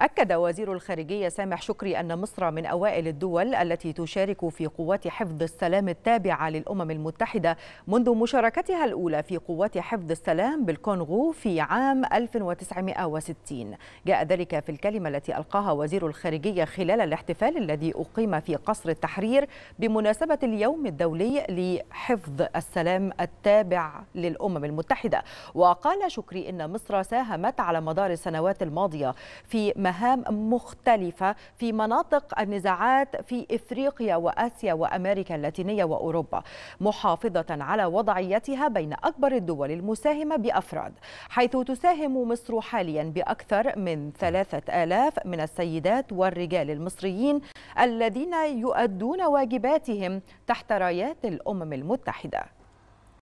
أكد وزير الخارجية سامح شكري أن مصر من أوائل الدول التي تشارك في قوات حفظ السلام التابعة للأمم المتحدة منذ مشاركتها الأولى في قوات حفظ السلام بالكونغو في عام 1960 جاء ذلك في الكلمة التي ألقاها وزير الخارجية خلال الاحتفال الذي أقيم في قصر التحرير بمناسبة اليوم الدولي لحفظ السلام التابع للأمم المتحدة وقال شكري إن مصر ساهمت على مدار السنوات الماضية في ما مهام مختلفة في مناطق النزاعات في إفريقيا وآسيا وأمريكا اللاتينية وأوروبا محافظة على وضعيتها بين أكبر الدول المساهمة بأفراد حيث تساهم مصر حاليا بأكثر من ثلاثة آلاف من السيدات والرجال المصريين الذين يؤدون واجباتهم تحت رايات الأمم المتحدة